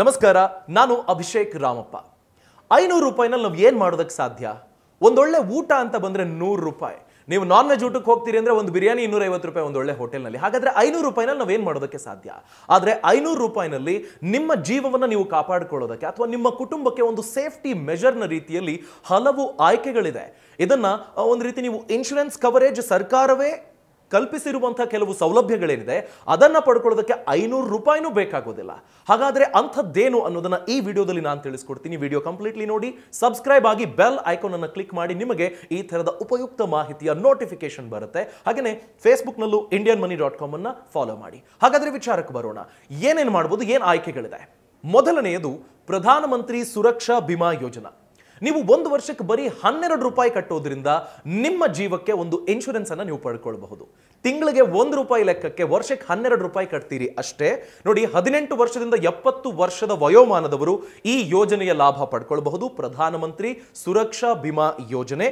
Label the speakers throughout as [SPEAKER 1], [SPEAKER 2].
[SPEAKER 1] ನಮಸ್ಕಾರ ನಾನು ಅಭಿಷೇಕ್ ರಾಮಪ್ಪ ಐನೂರು ರೂಪಾಯಿನಲ್ಲಿ ನಾವು ಏನು ಮಾಡೋದಕ್ಕೆ ಸಾಧ್ಯ ಒಂದೊಳ್ಳೆ ಊಟ ಅಂತ ಬಂದರೆ ನೂರು ರೂಪಾಯಿ ನೀವು ನಾನ್ ವೆಜ್ ಊಟಕ್ಕೆ ಹೋಗ್ತೀರಿ ಅಂದರೆ ಒಂದು ಬಿರಿಯಾನಿ ಇನ್ನೂರೈವತ್ತು ರೂಪಾಯಿ ಒಂದು ಒಳ್ಳೆ ಹೋಟೆಲ್ನಲ್ಲಿ ಹಾಗಾದರೆ ಐನೂರು ರೂಪಾಯಿನಲ್ಲಿ ನಾವೇನು ಮಾಡೋದಕ್ಕೆ ಸಾಧ್ಯ ಆದರೆ ಐನೂರು ರೂಪಾಯಿನಲ್ಲಿ ನಿಮ್ಮ ಜೀವವನ್ನು ನೀವು ಕಾಪಾಡಿಕೊಳ್ಳೋದಕ್ಕೆ ಅಥವಾ ನಿಮ್ಮ ಕುಟುಂಬಕ್ಕೆ ಒಂದು ಸೇಫ್ಟಿ ಮೆಜರ್ನ ರೀತಿಯಲ್ಲಿ ಹಲವು ಆಯ್ಕೆಗಳಿದೆ ಇದನ್ನು ಒಂದು ರೀತಿ ನೀವು ಇನ್ಶೂರೆನ್ಸ್ ಕವರೇಜ್ ಸರ್ಕಾರವೇ ಕಲ್ಪಿಸಿರುವಂಥ ಕೆಲವು ಸೌಲಭ್ಯಗಳೇನಿದೆ ಅದನ್ನು ಪಡ್ಕೊಳ್ಳೋದಕ್ಕೆ ಐನೂರು ರೂಪಾಯಿನೂ ಬೇಕಾಗೋದಿಲ್ಲ ಹಾಗಾದ್ರೆ ಅಂಥದ್ದೇನು ಅನ್ನೋದನ್ನ ಈ ವಿಡಿಯೋದಲ್ಲಿ ನಾನು ತಿಳಿಸ್ಕೊಡ್ತೀನಿ ವಿಡಿಯೋ ಕಂಪ್ಲೀಟ್ಲಿ ನೋಡಿ ಸಬ್ಸ್ಕ್ರೈಬ್ ಆಗಿ ಬೆಲ್ ಐಕಾನನ್ನು ಕ್ಲಿಕ್ ಮಾಡಿ ನಿಮಗೆ ಈ ಥರದ ಉಪಯುಕ್ತ ಮಾಹಿತಿಯ ನೋಟಿಫಿಕೇಶನ್ ಬರುತ್ತೆ ಹಾಗೆಯೇ ಫೇಸ್ಬುಕ್ನಲ್ಲೂ ಇಂಡಿಯನ್ ಮನಿ ಡಾಟ್ ಕಾಮನ್ನು ಫಾಲೋ ಮಾಡಿ ಹಾಗಾದ್ರೆ ವಿಚಾರಕ್ಕೆ ಬರೋಣ ಏನೇನು ಮಾಡ್ಬೋದು ಏನು ಆಯ್ಕೆಗಳಿದೆ ಮೊದಲನೆಯದು ಪ್ರಧಾನಮಂತ್ರಿ ಸುರಕ್ಷಾ ಬಿಮಾ ಯೋಜನಾ ನೀವು ಒಂದು ವರ್ಷಕ್ಕೆ ಬರೀ ಹನ್ನೆರಡು ರೂಪಾಯಿ ಕಟ್ಟೋದ್ರಿಂದ ನಿಮ್ಮ ಜೀವಕ್ಕೆ ಒಂದು ಇನ್ಶೂರೆನ್ಸ್ ಅನ್ನು ನೀವು ಪಡ್ಕೊಳ್ಬಹುದು ತಿಂಗಳಿಗೆ ಒಂದು ರೂಪಾಯಿ ಲೆಕ್ಕಕ್ಕೆ ವರ್ಷಕ್ಕೆ ಹನ್ನೆರಡು ರೂಪಾಯಿ ಕಟ್ತೀರಿ ಅಷ್ಟೇ ನೋಡಿ ಹದಿನೆಂಟು ವರ್ಷದಿಂದ ಎಪ್ಪತ್ತು ವರ್ಷದ ವಯೋಮಾನದವರು ಈ ಯೋಜನೆಯ ಲಾಭ ಪಡ್ಕೊಳ್ಬಹುದು ಪ್ರಧಾನಮಂತ್ರಿ ಸುರಕ್ಷಾ ಬಿಮಾ ಯೋಜನೆ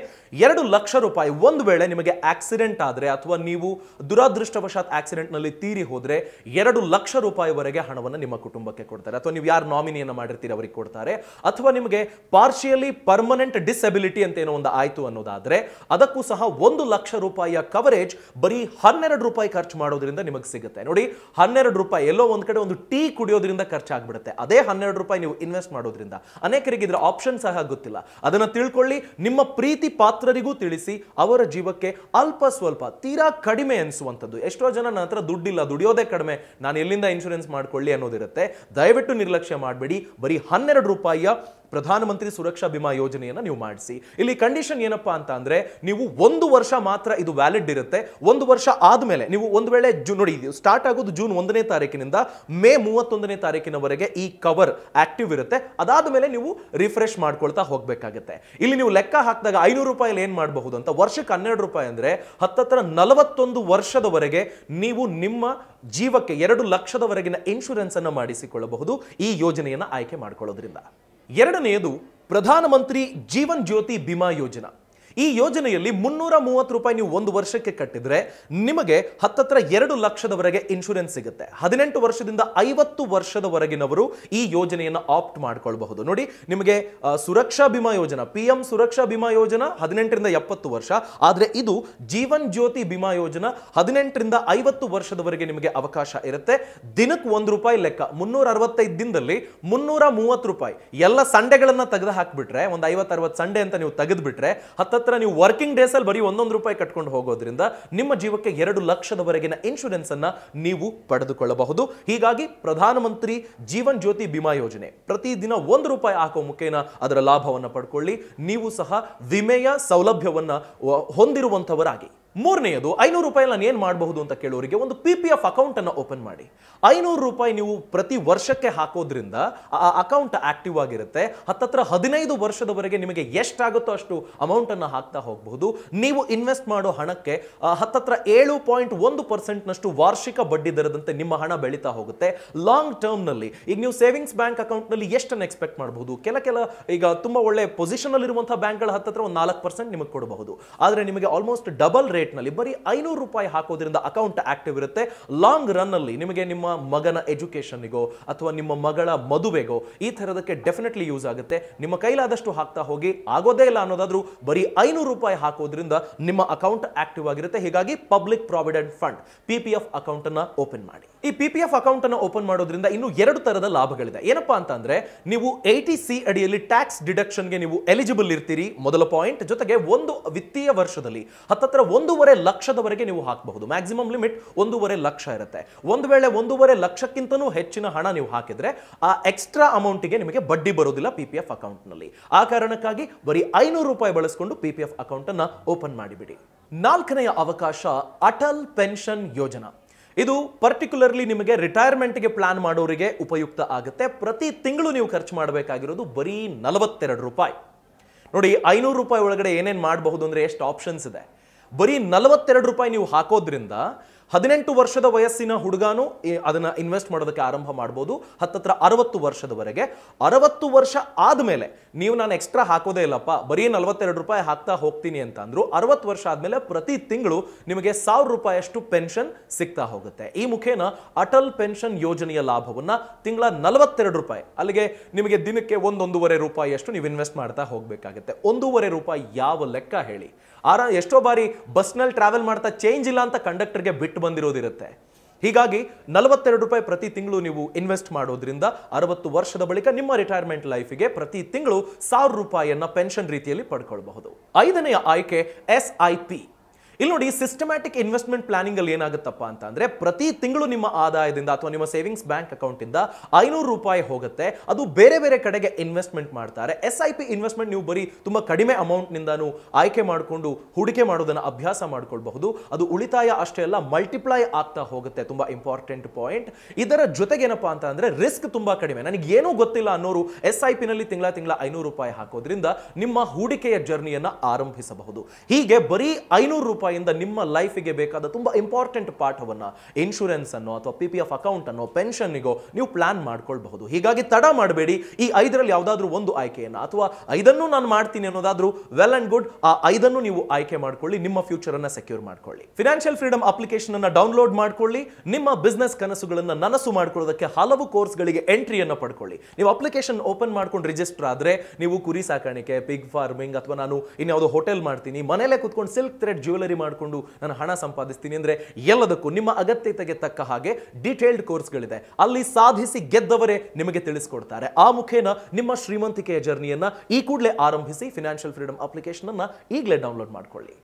[SPEAKER 1] ಎರಡು ಲಕ್ಷ ರೂಪಾಯಿ ಒಂದು ವೇಳೆ ನಿಮಗೆ ಆಕ್ಸಿಡೆಂಟ್ ಆದ್ರೆ ಅಥವಾ ನೀವು ದುರಾದೃಷ್ಟವಶಾತ್ ನಲ್ಲಿ ತೀರಿ ಹೋದ್ರೆ ಎರಡು ಲಕ್ಷ ರೂಪಾಯಿವರೆಗೆ ಹಣವನ್ನು ನಿಮ್ಮ ಕುಟುಂಬಕ್ಕೆ ಕೊಡ್ತಾರೆ ಅಥವಾ ನೀವು ಯಾರು ನಾಮಿನಿಯನ್ನು ಮಾಡಿರ್ತೀರಿ ಅವರಿಗೆ ಕೊಡ್ತಾರೆ ಅಥವಾ ನಿಮಗೆ ಪಾರ್ಶಿಯಲಿ ಪರ್ಮನೆಂಟ್ ಡಿಸೆಬಿಲಿಟಿ ಅಂತ ಏನೋ ಒಂದು ಆಯಿತು ಅನ್ನೋದಾದರೆ ಅದಕ್ಕೂ ಸಹ ಒಂದು ಲಕ್ಷ ರೂಪಾಯಿಯ ಕವರೇಜ್ ಬರೀ ಹನ್ನೆರಡು ರೂಪಾಯಿ ಖರ್ಚು ಮಾಡೋದ್ರಿಂದ ನಿಮಗೆ ಸಿಗುತ್ತೆ ನೋಡಿ ಹನ್ನೆರಡು ರೂಪಾಯಿ ಎಲ್ಲೋ ಒಂದು ಕಡೆ ಒಂದು ಟೀ ಕುಡಿಯೋದ್ರಿಂದ ಖರ್ಚಾಗ್ಬಿಡುತ್ತೆ ಅದೇ ಹನ್ನೆರಡು ರೂಪಾಯಿ ನೀವು ಇನ್ವೆಸ್ಟ್ ಮಾಡೋದ್ರಿಂದ ಅನೇಕರಿಗೆ ಇದರ ಆಪ್ಷನ್ ಸಹ ಗೊತ್ತಿಲ್ಲ ಅದನ್ನು ತಿಳ್ಕೊಳ್ಳಿ ನಿಮ್ಮ ಪ್ರೀತಿ ಪಾತ್ರರಿಗೂ ತಿಳಿಸಿ ಅವರ ಜೀವಕ್ಕೆ ಅಲ್ಪ ಸ್ವಲ್ಪ ತೀರಾ ಕಡಿಮೆ ಅನಿಸುವಂಥದ್ದು ಎಷ್ಟೋ ಜನ ನನ್ನ ಹತ್ರ ದುಡ್ಡಿಲ್ಲ ದುಡಿಯೋದೇ ಕಡಿಮೆ ನಾನು ಎಲ್ಲಿಂದ ಇನ್ಶೂರೆನ್ಸ್ ಮಾಡ್ಕೊಳ್ಳಿ ಅನ್ನೋದಿರುತ್ತೆ ದಯವಿಟ್ಟು ನಿರ್ಲಕ್ಷ್ಯ ಮಾಡಬೇಡಿ ಬರೀ ಹನ್ನೆರಡು ರೂಪಾಯಿಯ ಪ್ರಧಾನಮಂತ್ರಿ ಸುರಕ್ಷಾ ಬಿಮಾ ಯೋಜನೆಯನ್ನು ನೀವು ಮಾಡಿಸಿ ಇಲ್ಲಿ ಕಂಡೀಷನ್ ಏನಪ್ಪಾ ಅಂತ ಅಂದ್ರೆ ನೀವು ಒಂದು ವರ್ಷ ಮಾತ್ರ ಇದು ವ್ಯಾಲಿಡ್ ಇರುತ್ತೆ ಒಂದು ವರ್ಷ ಆದಮೇಲೆ ನೀವು ಒಂದು ವೇಳೆ ನೋಡಿ ಸ್ಟಾರ್ಟ್ ಆಗೋದು ಜೂನ್ ಒಂದನೇ ತಾರೀಕಿನಿಂದ ಮೇ ಮೂವತ್ತೊಂದನೇ ತಾರೀಕಿನವರೆಗೆ ಈ ಕವರ್ ಆಕ್ಟಿವ್ ಇರುತ್ತೆ ಅದಾದ ಮೇಲೆ ನೀವು ರಿಫ್ರೆಶ್ ಮಾಡ್ಕೊಳ್ತಾ ಹೋಗಬೇಕಾಗುತ್ತೆ ಇಲ್ಲಿ ನೀವು ಲೆಕ್ಕ ಹಾಕಿದಾಗ ಐನೂರು ರೂಪಾಯಿ ಏನು ಮಾಡಬಹುದು ಅಂತ ವರ್ಷಕ್ಕೆ ಹನ್ನೆರಡು ರೂಪಾಯಿ ಅಂದರೆ ಹತ್ತತ್ರ ನಲವತ್ತೊಂದು ವರ್ಷದವರೆಗೆ ನೀವು ನಿಮ್ಮ ಜೀವಕ್ಕೆ ಎರಡು ಲಕ್ಷದವರೆಗಿನ ಇನ್ಶೂರೆನ್ಸ್ ಅನ್ನು ಮಾಡಿಸಿಕೊಳ್ಳಬಹುದು ಈ ಯೋಜನೆಯನ್ನು ಆಯ್ಕೆ ಮಾಡಿಕೊಳ್ಳೋದ್ರಿಂದ ಎರಡನೆಯದು ಪ್ರಧಾನಮಂತ್ರಿ ಜೀವನ್ ಜ್ಯೋತಿ ಬಿಮಾ ಯೋಜನಾ ಈ ಯೋಜನೆಯಲ್ಲಿ ಮುನ್ನೂರ ಮೂವತ್ತು ರೂಪಾಯಿ ನೀವು ಒಂದು ವರ್ಷಕ್ಕೆ ಕಟ್ಟಿದ್ರೆ ನಿಮಗೆ ಹತ್ತತ್ರ ಎರಡು ಲಕ್ಷದವರೆಗೆ ಇನ್ಶೂರೆನ್ಸ್ ಸಿಗುತ್ತೆ ಹದಿನೆಂಟು ವರ್ಷದಿಂದ ಐವತ್ತು ವರ್ಷದವರೆಗಿನವರು ಈ ಯೋಜನೆಯನ್ನು ಆಪ್ಟ್ ಮಾಡ್ಕೊಳ್ಬಹುದು ನೋಡಿ ನಿಮಗೆ ಸುರಕ್ಷಾ ಬಿಮಾ ಯೋಜನಾ ಪಿ ಎಂ ಸುರಕ್ಷಾ ಬಿಮಾ ಯೋಜನಾ ಹದಿನೆಂಟರಿಂದ ಎಪ್ಪತ್ತು ವರ್ಷ ಆದರೆ ಇದು ಜೀವನ್ ಜ್ಯೋತಿ ಬಿಮಾ ಯೋಜನಾ ಹದಿನೆಂಟರಿಂದ ಐವತ್ತು ವರ್ಷದವರೆಗೆ ನಿಮಗೆ ಅವಕಾಶ ಇರುತ್ತೆ ದಿನಕ್ಕೆ ಒಂದು ರೂಪಾಯಿ ಲೆಕ್ಕ ಮುನ್ನೂರ ಅರವತ್ತೈದು ದಿನದಲ್ಲಿ ಮುನ್ನೂರ ಮೂವತ್ತು ರೂಪಾಯಿ ಎಲ್ಲ ಸಂಡೆಗಳನ್ನು ತೆಗೆದು ಹಾಕ್ಬಿಟ್ರೆ ಒಂದು ಐವತ್ತರವತ್ತು ಸಂಡೆ ಅಂತ ನೀವು ತೆಗೆದ್ಬಿಟ್ರೆ ಹತ್ತ ಹತ್ರ ನೀವು ವರ್ಕಿಂಗ್ ಡೇಸಲ್ಲಿ ಬರೀ ಒಂದೊಂದು ರೂಪಾಯಿ ಕಟ್ಕೊಂಡು ಹೋಗೋದ್ರಿಂದ ನಿಮ್ಮ ಜೀವಕ್ಕೆ ಎರಡು ಲಕ್ಷದವರೆಗಿನ ಇನ್ಶೂರೆನ್ಸ್ ಅನ್ನ ನೀವು ಪಡೆದುಕೊಳ್ಳಬಹುದು ಹೀಗಾಗಿ ಪ್ರಧಾನಮಂತ್ರಿ ಜೀವನ್ ಜ್ಯೋತಿ ಬಿಮಾ ಯೋಜನೆ ಪ್ರತಿದಿನ ಒಂದು ರೂಪಾಯಿ ಹಾಕೋ ಮುಖೇನ ಅದರ ಲಾಭವನ್ನು ಪಡ್ಕೊಳ್ಳಿ ನೀವು ಸಹ ವಿಮೆಯ ಸೌಲಭ್ಯವನ್ನ ಹೊಂದಿರುವಂತವರಾಗಿ ಮೂರನೆಯದು ಐನೂರು ರೂಪಾಯಿ ನಾನು ಏನು ಮಾಡಬಹುದು ಅಂತ ಕೇಳೋರಿಗೆ ಒಂದು ಪಿ ಪಿ ಎಫ್ ಅಕೌಂಟನ್ನು ಓಪನ್ ಮಾಡಿ ಐನೂರು ರೂಪಾಯಿ ನೀವು ಪ್ರತಿ ವರ್ಷಕ್ಕೆ ಹಾಕೋದ್ರಿಂದ ಆ ಅಕೌಂಟ್ ಆಕ್ಟಿವ್ ಆಗಿರುತ್ತೆ ಹತ್ತತ್ರ ಹದಿನೈದು ವರ್ಷದವರೆಗೆ ನಿಮಗೆ ಎಷ್ಟಾಗುತ್ತೋ ಅಷ್ಟು ಅಮೌಂಟನ್ನು ಹಾಕ್ತಾ ಹೋಗಬಹುದು ನೀವು ಇನ್ವೆಸ್ಟ್ ಮಾಡೋ ಹಣಕ್ಕೆ ಹತ್ತತ್ರ ಏಳು ಪಾಯಿಂಟ್ ಒಂದು ಪರ್ಸೆಂಟ್ನಷ್ಟು ವಾರ್ಷಿಕ ಬಡ್ಡಿ ದರದಂತೆ ನಿಮ್ಮ ಹಣ ಬೆಳೀತಾ ಹೋಗುತ್ತೆ ಲಾಂಗ್ ಟರ್ಮ್ನಲ್ಲಿ ಈಗ ನೀವು ಸೇವಿಂಗ್ಸ್ ಬ್ಯಾಂಕ್ ಅಕೌಂಟ್ನಲ್ಲಿ ಎಷ್ಟನ್ನು ಎಕ್ಸ್ಪೆಕ್ಟ್ ಮಾಡಬಹುದು ಕೆಲ ಕೆಲ ಈಗ ತುಂಬ ಒಳ್ಳೆ ಪೊಸಿಷನಲ್ಲಿರುವಂಥ ಬ್ಯಾಂಕ್ಗಳ ಹತ್ತತ್ರ ಒಂದು ನಾಲ್ಕು ಪರ್ಸೆಂಟ್ ನಿಮಗೆ ಕೊಡಬಹುದು ಆದರೆ ನಿಮಗೆ ಆಲ್ಮೋಸ್ಟ್ ಡಬಲ್ ರೇಟ್ ನಲ್ಲಿ ಬರೀ ಐನೂರು ರೂಪಾಯಿ ಹಾಕೋದ್ರಿಂದ ಅಕೌಂಟ್ ಆಕ್ಟಿವ್ ಇರುತ್ತೆ ಲಾಂಗ್ ರನ್ ಅಲ್ಲಿ ನಿಮಗೆ ನಿಮ್ಮ ಮಗನ ಎಜುಕೇಷನ್ಗೋ ಅಥವಾ ನಿಮ್ಮ ಮಗಳ ಮದುವೆಗೋ ಈ ಥರದಕ್ಕೆ ಡೆಫಿನೆಟ್ಲಿ ಯೂಸ್ ಆಗುತ್ತೆ ನಿಮ್ಮ ಕೈಲಾದಷ್ಟು ಹಾಕ್ತಾ ಹೋಗಿ ಆಗೋದೇ ಇಲ್ಲ ಅನ್ನೋದಾದ್ರೂ ಬರೀ ಐನೂರು ರೂಪಾಯಿ ಹಾಕೋದ್ರಿಂದ ನಿಮ್ಮ ಅಕೌಂಟ್ ಆಕ್ಟಿವ್ ಆಗಿರುತ್ತೆ ಹೀಗಾಗಿ public provident fund P P F account ಅನ್ನ ಓಪನ್ ಮಾಡಿ ಈ ಪಿ ಪಿ ಎಫ್ ಅಕೌಂಟ್ ಅನ್ನು ಓಪನ್ ಮಾಡೋದ್ರಿಂದ ಇನ್ನು ಎರಡು ತರದ ಲಾಭಗಳಿದೆ ಏನಪ್ಪಾ ಅಂತಂದ್ರೆ ನೀವು ಎಟಿ ಸಿ ಅಡಿಯಲ್ಲಿ ಟ್ಯಾಕ್ಸ್ ಗೆ ನೀವು ಎಲಿಜಿಬಲ್ ಇರ್ತೀರಿ ಮೊದಲ ಪಾಯಿಂಟ್ ಜೊತೆಗೆ ಒಂದು ವಿತ್ತೀಯ ವರ್ಷದಲ್ಲಿ ಹತ್ತತ್ರ ಒಂದು ಒಂದೂವರೆ ಲಕ್ಷದವರೆಗೆ ನೀವು ಹಾಕಬಹುದು ಮ್ಯಾಕ್ಸಿಮಮ್ ಲಿಮಿಟ್ ಒಂದೂವರೆ ಲಕ್ಷ ಇರುತ್ತೆ ಒಂದು ವೇಳೆ ಒಂದೂವರೆ ಲಕ್ಷಕ್ಕಿಂತನೂ ಹೆಚ್ಚಿನ ಹಣ ನೀವು ಹಾಕಿದ್ರೆ ಆ ಎಕ್ಸ್ಟ್ರಾ ಅಮೌಂಟಿಗೆ ನಿಮಗೆ ಬಡ್ಡಿ ಬರೋದಿಲ್ಲ ಪಿ ಪಿ ಎಫ್ ಅಕೌಂಟ್ನಲ್ಲಿ ಆ ಕಾರಣಕ್ಕಾಗಿ ಬರೀ ಐನೂರು ರೂಪಾಯಿ ಬಳಸ್ಕೊಂಡು ಪಿ ಪಿ ಎಫ್ ಅಕೌಂಟನ್ನು ಓಪನ್ ಮಾಡಿಬಿಡಿ ನಾಲ್ಕನೆಯ ಅವಕಾಶ ಅಟಲ್ ಪೆನ್ಷನ್ ಯೋಜನಾ ಇದು ಪರ್ಟಿಕ್ಯುಲರ್ಲಿ ನಿಮಗೆ ರಿಟೈರ್ಮೆಂಟ್ಗೆ ಪ್ಲಾನ್ ಮಾಡೋರಿಗೆ ಉಪಯುಕ್ತ ಆಗುತ್ತೆ ಪ್ರತಿ ತಿಂಗಳು ನೀವು ಖರ್ಚು ಮಾಡಬೇಕಾಗಿರೋದು ಬರೀ ನಲವತ್ತೆರಡು ರೂಪಾಯಿ ನೋಡಿ ಐನೂರು ರೂಪಾಯಿ ಒಳಗಡೆ ಏನೇನು ಮಾಡಬಹುದು ಅಂದರೆ ಎಷ್ಟು ಆಪ್ಷನ್ಸ್ ಇದೆ ಬರೀ ನಲವತ್ತೆರಡು ರೂಪಾಯಿ ನೀವು ಹಾಕೋದ್ರಿಂದ ಹದಿನೆಂಟು ವರ್ಷದ ವಯಸ್ಸಿನ ಹುಡುಗಾನು ಅದನ್ನ ಇನ್ವೆಸ್ಟ್ ಮಾಡೋದಕ್ಕೆ ಆರಂಭ ಮಾಡ್ಬೋದು ಹತ್ತತ್ರ ಅರವತ್ತು ವರ್ಷದವರೆಗೆ ಅರವತ್ತು ವರ್ಷ ಆದಮೇಲೆ ನೀವು ನಾನು ಎಕ್ಸ್ಟ್ರಾ ಹಾಕೋದೇ ಇಲ್ಲಪ್ಪ ಬರೀ ನಲವತ್ತೆರಡು ರೂಪಾಯಿ ಹಾಕ್ತಾ ಹೋಗ್ತೀನಿ ಅಂತ ಅಂದ್ರು ಅರವತ್ತು ವರ್ಷ ಆದಮೇಲೆ ಪ್ರತಿ ತಿಂಗಳು ನಿಮಗೆ ಸಾವಿರ ರೂಪಾಯಿಯಷ್ಟು ಪೆನ್ಷನ್ ಸಿಗ್ತಾ ಹೋಗುತ್ತೆ ಈ ಮುಖೇನ ಅಟಲ್ ಪೆನ್ಷನ್ ಯೋಜನೆಯ ಲಾಭವನ್ನ ತಿಂಗಳ ನಲವತ್ತೆರಡು ರೂಪಾಯಿ ಅಲ್ಲಿಗೆ ನಿಮಗೆ ದಿನಕ್ಕೆ ಒಂದೊಂದೂವರೆ ರೂಪಾಯಿಯಷ್ಟು ನೀವು ಇನ್ವೆಸ್ಟ್ ಮಾಡ್ತಾ ಹೋಗಬೇಕಾಗುತ್ತೆ ಒಂದೂವರೆ ರೂಪಾಯಿ ಯಾವ ಲೆಕ್ಕ ಹೇಳಿ ಆರ ಎಷ್ಟೋ ಬಾರಿ ಬಸ್ನಲ್ಲಿ ಟ್ರಾವೆಲ್ ಮಾಡ್ತಾ ಚೇಂಜ್ ಇಲ್ಲ ಅಂತ ಕಂಡಕ್ಟರ್ಗೆ ಬಿಟ್ಟು ಬಿಟ್ಟು ಬಂದಿರೋದಿರುತ್ತೆ ಹೀಗಾಗಿ ನಲವತ್ತೆರಡು ರೂಪಾಯಿ ಪ್ರತಿ ತಿಂಗಳು ನೀವು ಇನ್ವೆಸ್ಟ್ ಮಾಡೋದ್ರಿಂದ ಅರವತ್ತು ವರ್ಷದ ಬಳಿಕ ನಿಮ್ಮ ರಿಟೈರ್ಮೆಂಟ್ ಲೈಫಿಗೆ ಪ್ರತಿ ತಿಂಗಳು ಸಾವಿರ ರೂಪಾಯಿಯನ್ನ ಪೆನ್ಷನ್ ರೀತಿಯಲ್ಲಿ ಪಡ್ಕೊಳ್ಬಹುದು ಐದನೆಯ ಆಯ್ಕೆ ಎಸ್ ಐ ಪಿ ಇಲ್ಲಿ ನೋಡಿ ಸಿಸ್ಟಮ್ಯಾಟಿಕ್ ಇನ್ವೆಸ್ಟ್ಮೆಂಟ್ ಪ್ಲಾನಿಂಗ್ ಅಲ್ಲಿ ಏನಾಗುತ್ತಪ್ಪ ಅಂತ ಅಂದ್ರೆ ಪ್ರತಿ ತಿಂಗಳು ನಿಮ್ಮ ಆದಾಯದಿಂದ ಅಥವಾ ನಿಮ್ಮ ಸೇವಿಂಗ್ಸ್ ಬ್ಯಾಂಕ್ ಅಕೌಂಟ್ ಇಂದ ಐನೂರು ರೂಪಾಯಿ ಹೋಗುತ್ತೆ ಅದು ಬೇರೆ ಬೇರೆ ಕಡೆಗೆ ಇನ್ವೆಸ್ಟ್ಮೆಂಟ್ ಮಾಡ್ತಾರೆ ಎಸ್ ಐ ಪಿ ಇನ್ವೆಸ್ಟ್ಮೆಂಟ್ ನೀವು ಬರೀ ತುಂಬಾ ಕಡಿಮೆ ಅಮೌಂಟ್ ನಿಂದಾನು ಆಯ್ಕೆ ಮಾಡಿಕೊಂಡು ಹೂಡಿಕೆ ಮಾಡೋದನ್ನ ಅಭ್ಯಾಸ ಮಾಡ್ಕೊಳ್ಬಹುದು ಅದು ಉಳಿತಾಯ ಅಷ್ಟೇ ಅಲ್ಲ ಮಲ್ಟಿಪ್ಲೈ ಆಗ್ತಾ ಹೋಗುತ್ತೆ ತುಂಬಾ ಇಂಪಾರ್ಟೆಂಟ್ ಪಾಯಿಂಟ್ ಇದರ ಜೊತೆಗೇನಪ್ಪ ಅಂತ ಅಂದ್ರೆ ರಿಸ್ಕ್ ತುಂಬಾ ಕಡಿಮೆ ನನಗೆ ಏನೂ ಗೊತ್ತಿಲ್ಲ ಅನ್ನೋರು ಎಸ್ ಐ ಪಿ ನಲ್ಲಿ ತಿಂಗಳ ತಿಂಗಳ ಐನೂರು ರೂಪಾಯಿ ಹಾಕೋದ್ರಿಂದ ನಿಮ್ಮ ಹೂಡಿಕೆಯ ಜರ್ನಿಯನ್ನ ಆರಂಭಿಸಬಹುದು ಹೀಗೆ ಬರೀ ಐನೂರು ರೂಪಾಯಿ ರೂಪಾಯಿಯಿಂದ ನಿಮ್ಮ ಲೈಫಿಗೆ ಬೇಕಾದ ತುಂಬ ಇಂಪಾರ್ಟೆಂಟ್ ಪಾಠವನ್ನು ಅನ್ನೋ ಅಥವಾ ಪಿ ಪಿ ಎಫ್ ಅಕೌಂಟನ್ನು ಪೆನ್ಷನ್ಗೋ ನೀವು ಪ್ಲಾನ್ ಮಾಡ್ಕೊಳ್ಬಹುದು ಹೀಗಾಗಿ ತಡ ಮಾಡಬೇಡಿ ಈ ಐದರಲ್ಲಿ ಯಾವುದಾದ್ರೂ ಒಂದು ಆಯ್ಕೆಯನ್ನು ಅಥವಾ ಐದನ್ನು ನಾನು ಮಾಡ್ತೀನಿ ಅನ್ನೋದಾದ್ರೂ ವೆಲ್ ಅಂಡ್ ಗುಡ್ ಆ ಐದನ್ನು ನೀವು ಆಯ್ಕೆ ಮಾಡ್ಕೊಳ್ಳಿ ನಿಮ್ಮ ಫ್ಯೂಚರ್ ಅನ್ನ ಸೆಕ್ಯೂರ್ ಮಾಡ್ಕೊಳ್ಳಿ ಫಿನಾನ್ಷಿಯಲ್ ಫ್ರೀಡಮ್ ಅಪ್ಲಿಕೇಶನ್ ಅನ್ನು ಡೌನ್ಲೋಡ್ ಮಾಡ್ಕೊಳ್ಳಿ ನಿಮ್ಮ ಬಿಸ್ನೆಸ್ ಕನಸುಗಳನ್ನು ನನಸು ಮಾಡ್ಕೊಳ್ಳೋದಕ್ಕೆ ಹಲವು ಕೋರ್ಸ್ಗಳಿಗೆ ಎಂಟ್ರಿಯನ್ನು ಪಡ್ಕೊಳ್ಳಿ ನೀವು ಅಪ್ಲಿಕೇಶನ್ ಓಪನ್ ಮಾಡ್ಕೊಂಡು ರಿಜಿಸ್ಟರ್ ಆದ್ರೆ ನೀವು ಕುರಿ ಸಾಕಾಣಿಕೆ ಪಿಗ್ ಫಾರ್ಮಿಂಗ್ ಅಥವಾ ನಾನು ಇನ್ಯಾವುದೋ ಹೋಟೆಲ್ ಮಾಡ್ತೀನಿ ಮನೇಲೆ ಕುತ್ಕೊಂಡು ಸಿಲ್ಕ್ ಥ್ರೆಡ್ ಜ್ಯುವೆಲರಿ ನೌಕರಿ ಮಾಡಿಕೊಂಡು ನಾನು ಹಣ ಸಂಪಾದಿಸ್ತೀನಿ ಅಂದರೆ ಎಲ್ಲದಕ್ಕೂ ನಿಮ್ಮ ಅಗತ್ಯತೆಗೆ ತಕ್ಕ ಹಾಗೆ ಡೀಟೇಲ್ಡ್ ಕೋರ್ಸ್ಗಳಿದೆ ಅಲ್ಲಿ ಸಾಧಿಸಿ ಗೆದ್ದವರೇ ನಿಮಗೆ ತಿಳಿಸ್ಕೊಡ್ತಾರೆ ಆ ಮುಖೇನ ನಿಮ್ಮ ಶ್ರೀಮಂತಿಕೆಯ ಜರ್ನಿಯನ್ನು ಈ ಕೂಡಲೇ ಆರಂಭಿಸಿ ಫಿನಾನ್ಷಿಯಲ್ ಫ್ರೀಡಮ್ ಅಪ್ಲಿಕೇಶನ್ ಈಗಲೇ ಡೌನ್ಲೋಡ್ ಮಾಡ್ಕೊಳ್ಳಿ